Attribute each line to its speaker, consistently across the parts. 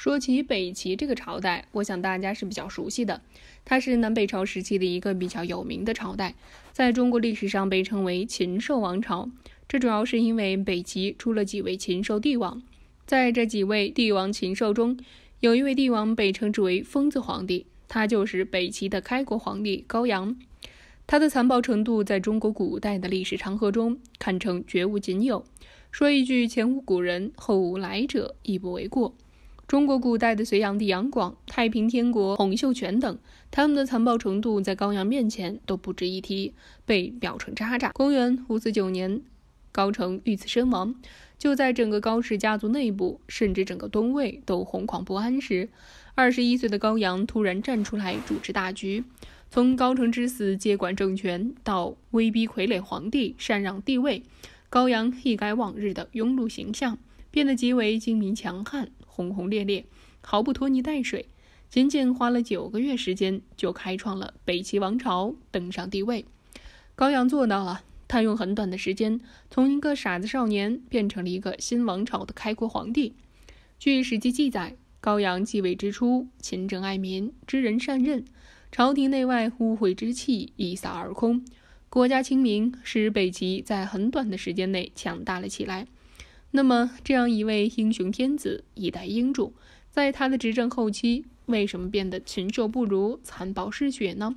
Speaker 1: 说起北齐这个朝代，我想大家是比较熟悉的。它是南北朝时期的一个比较有名的朝代，在中国历史上被称为“禽兽王朝”。这主要是因为北齐出了几位禽兽帝王。在这几位帝王禽兽中，有一位帝王被称之为“疯子皇帝”，他就是北齐的开国皇帝高阳。他的残暴程度在中国古代的历史长河中堪称绝无仅有，说一句“前无古人，后无来者”亦不为过。中国古代的隋炀帝杨广、太平天国洪秀全等，他们的残暴程度在高阳面前都不值一提，被秒成渣渣。公元五四九年，高成遇刺身亡，就在整个高氏家族内部，甚至整个东魏都惶恐不安时，二十一岁的高阳突然站出来主持大局，从高成之死接管政权，到威逼傀儡皇帝禅让帝位，高阳一改往日的庸碌形象，变得极为精明强悍。轰轰烈烈，毫不拖泥带水，仅仅花了九个月时间就开创了北齐王朝，登上帝位。高阳做到了，他用很短的时间，从一个傻子少年变成了一个新王朝的开国皇帝。据《史记》记载，高阳继位之初，勤政爱民，知人善任，朝廷内外污秽之气一扫而空，国家清明，使北齐在很短的时间内强大了起来。那么，这样一位英雄天子、一代英主，在他的执政后期，为什么变得禽兽不如、残暴嗜血呢？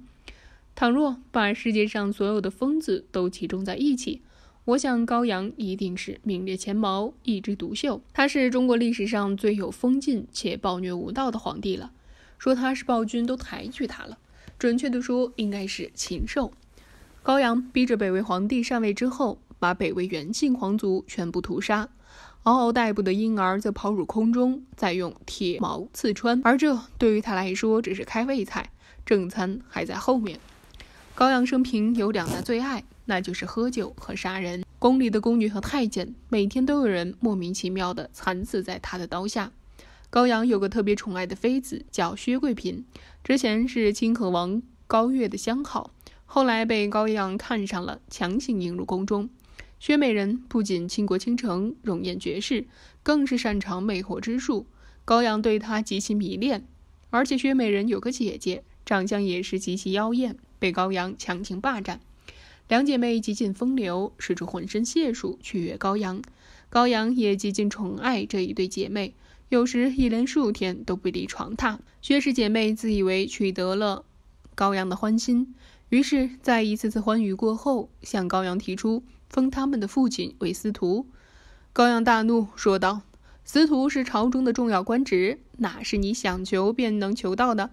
Speaker 1: 倘若把世界上所有的疯子都集中在一起，我想高阳一定是名列前茅、一枝独秀。他是中国历史上最有封劲且暴虐无道的皇帝了。说他是暴君，都抬举他了。准确的说，应该是禽兽。高阳逼着北魏皇帝禅位之后，把北魏元晋皇族全部屠杀。嗷嗷待哺的婴儿则抛入空中，再用铁矛刺穿，而这对于他来说只是开胃菜，正餐还在后面。高阳生平有两大最爱，那就是喝酒和杀人。宫里的宫女和太监每天都有人莫名其妙的惨死在他的刀下。高阳有个特别宠爱的妃子，叫薛贵嫔，之前是清河王高月的相好，后来被高阳看上了，强行迎入宫中。薛美人不仅倾国倾城、容颜绝世，更是擅长魅惑之术。高阳对她极其迷恋，而且薛美人有个姐姐，长相也是极其妖艳，被高阳强行霸占。两姐妹极尽风流，使出浑身解数取悦高阳。高阳也极尽宠爱这一对姐妹，有时一连数天都不离床榻。薛氏姐妹自以为取得了高阳的欢心，于是，在一次次欢愉过后，向高阳提出。封他们的父亲为司徒，高阳大怒，说道：“司徒是朝中的重要官职，哪是你想求便能求到的？”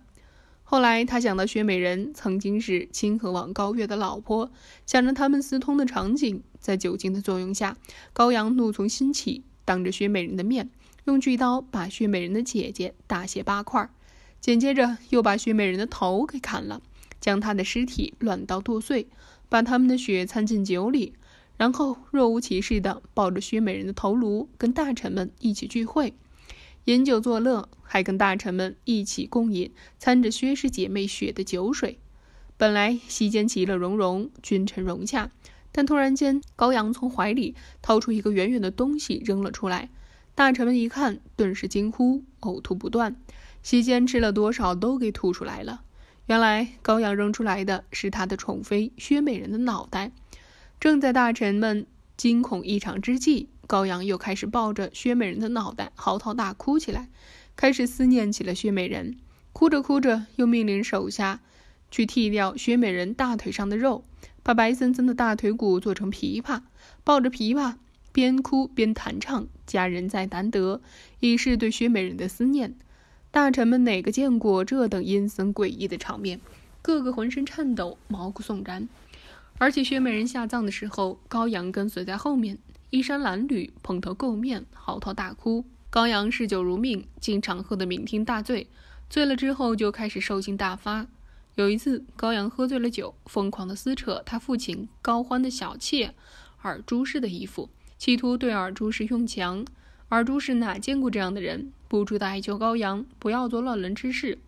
Speaker 1: 后来他想到薛美人曾经是清河王高月的老婆，想着他们私通的场景，在酒精的作用下，高阳怒从心起，当着薛美人的面，用巨刀把薛美人的姐姐大卸八块，紧接着又把薛美人的头给砍了，将她的尸体乱刀剁碎，把他们的血掺进酒里。然后若无其事地抱着薛美人的头颅，跟大臣们一起聚会，饮酒作乐，还跟大臣们一起共饮掺着薛氏姐妹血的酒水。本来席间其乐融融，君臣融洽，但突然间，高阳从怀里掏出一个圆圆的东西扔了出来。大臣们一看，顿时惊呼，呕吐不断。席间吃了多少都给吐出来了。原来高阳扔出来的是他的宠妃薛美人的脑袋。正在大臣们惊恐异常之际，高阳又开始抱着薛美人的脑袋嚎啕大哭起来，开始思念起了薛美人。哭着哭着，又命令手下去剃掉薛美人大腿上的肉，把白森森的大腿骨做成琵琶，抱着琵琶边哭边弹唱：“佳人在难得”，以示对薛美人的思念。大臣们哪个见过这等阴森诡异的场面，个个浑身颤抖，毛骨悚然。而且薛美人下葬的时候，高阳跟随在后面，衣衫褴褛、蓬头垢面，嚎啕大哭。高阳嗜酒如命，经常喝得酩酊大醉，醉了之后就开始兽性大发。有一次，高阳喝醉了酒，疯狂地撕扯他父亲高欢的小妾尔朱氏的衣服，企图对尔朱氏用强。尔朱氏哪见过这样的人，不住地哀求高阳不要做乱伦之事。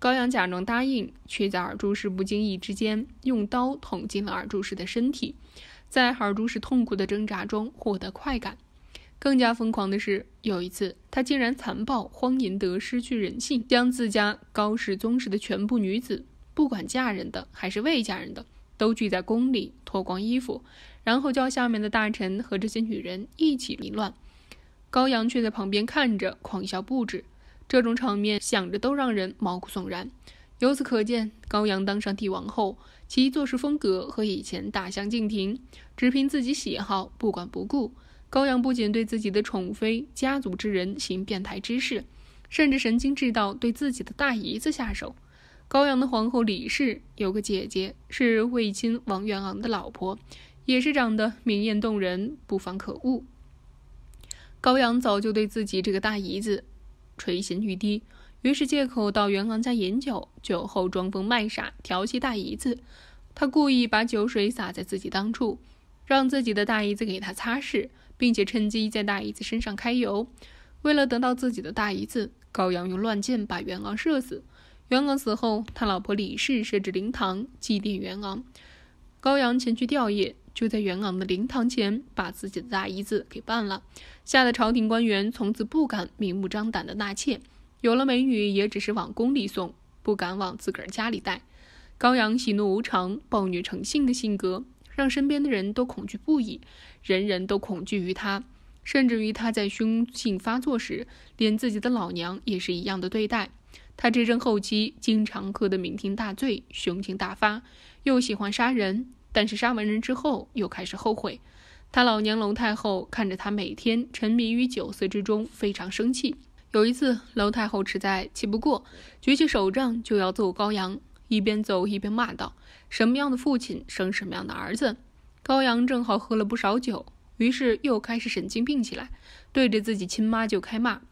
Speaker 1: 高阳假装答应，却在尔朱氏不经意之间用刀捅进了尔朱氏的身体，在尔朱氏痛苦的挣扎中获得快感。更加疯狂的是，有一次他竟然残暴荒淫得失去人性，将自家高氏宗室的全部女子，不管嫁人的还是未嫁人的，都聚在宫里脱光衣服，然后叫下面的大臣和这些女人一起凌乱。高阳却在旁边看着狂笑不止。这种场面想着都让人毛骨悚然。由此可见，高阳当上帝王后，其做事风格和以前大相径庭，只凭自己喜好，不管不顾。高阳不仅对自己的宠妃、家族之人行变态之事，甚至神经质到对自己的大姨子下手。高阳的皇后李氏有个姐姐，是卫亲王元昂的老婆，也是长得明艳动人，不凡可恶。高阳早就对自己这个大姨子。垂涎欲滴，于是借口到袁昂家饮酒，酒后装疯卖傻，调戏大姨子。他故意把酒水洒在自己裆处，让自己的大姨子给他擦拭，并且趁机在大姨子身上揩油。为了得到自己的大姨子，高阳用乱箭把袁昂射死。袁昂死后，他老婆李氏设置灵堂祭奠袁昂，高阳前去吊唁。就在元昂的灵堂前，把自己的大姨子给办了，吓得朝廷官员从此不敢明目张胆的纳妾，有了美女也只是往宫里送，不敢往自个儿家里带。高阳喜怒无常、暴虐成性的性格，让身边的人都恐惧不已，人人都恐惧于他，甚至于他在凶性发作时，连自己的老娘也是一样的对待。他执政后期，经常喝得酩酊大醉，雄性大发，又喜欢杀人。但是杀完人之后又开始后悔，他老娘龙太后看着他每天沉迷于酒色之中，非常生气。有一次，龙太后实在气不过，举起手杖就要揍高阳，一边揍一边骂道：“什么样的父亲生什么样的儿子。”高阳正好喝了不少酒，于是又开始神经病起来，对着自己亲妈就开骂：“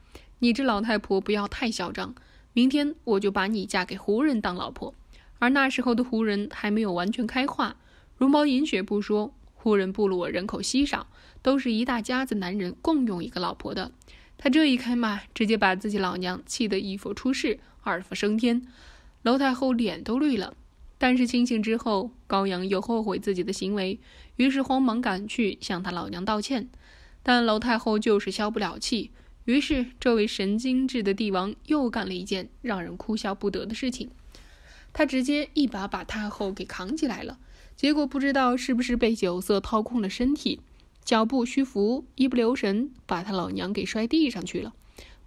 Speaker 1: 你这老太婆不要太嚣张！明天我就把你嫁给胡人当老婆。”而那时候的胡人还没有完全开化。茹毛饮血不说，胡人部落人口稀少，都是一大家子男人共用一个老婆的。他这一开骂，直接把自己老娘气得一佛出世，二佛升天。楼太后脸都绿了。但是清醒之后，高阳又后悔自己的行为，于是慌忙赶去向他老娘道歉。但楼太后就是消不了气，于是这位神经质的帝王又干了一件让人哭笑不得的事情：他直接一把把太后给扛起来了。结果不知道是不是被酒色掏空了身体，脚步虚浮，一不留神把他老娘给摔地上去了。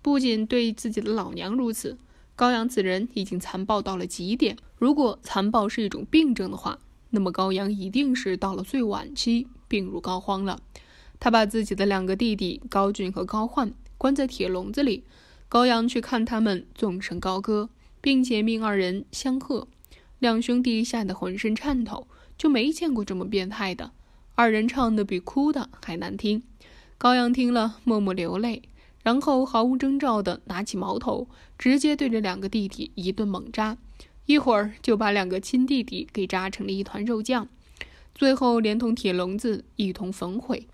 Speaker 1: 不仅对自己的老娘如此，高阳此人已经残暴到了极点。如果残暴是一种病症的话，那么高阳一定是到了最晚期，病入膏肓了。他把自己的两个弟弟高俊和高焕关在铁笼子里，高阳去看他们纵声高歌，并且命二人相贺。两兄弟吓得浑身颤抖。就没见过这么变态的。二人唱的比哭的还难听。高阳听了，默默流泪，然后毫无征兆的拿起矛头，直接对着两个弟弟一顿猛扎，一会儿就把两个亲弟弟给扎成了一团肉酱，最后连同铁笼子一同焚毁。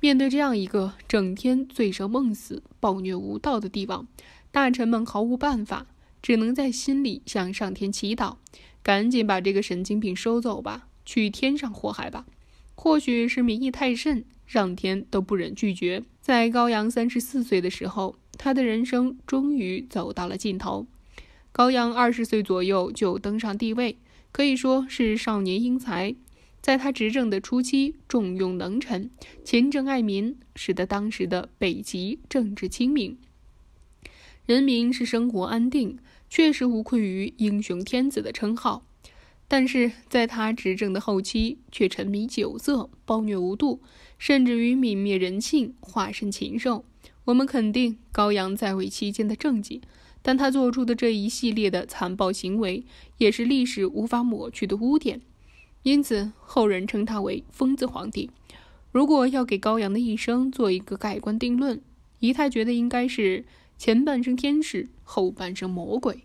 Speaker 1: 面对这样一个整天醉生梦死、暴虐无道的帝王，大臣们毫无办法，只能在心里向上天祈祷。赶紧把这个神经病收走吧，去天上祸害吧。或许是民意太甚，上天都不忍拒绝。在高阳三十四岁的时候，他的人生终于走到了尽头。高阳二十岁左右就登上帝位，可以说是少年英才。在他执政的初期，重用能臣，勤政爱民，使得当时的北齐政治清明，人民是生活安定。确实无愧于英雄天子的称号，但是在他执政的后期，却沉迷酒色，暴虐无度，甚至于泯灭人性，化身禽兽。我们肯定高阳在位期间的政绩，但他做出的这一系列的残暴行为，也是历史无法抹去的污点。因此，后人称他为疯子皇帝。如果要给高阳的一生做一个盖棺定论，仪太觉得应该是。前半生天使，后半生魔鬼。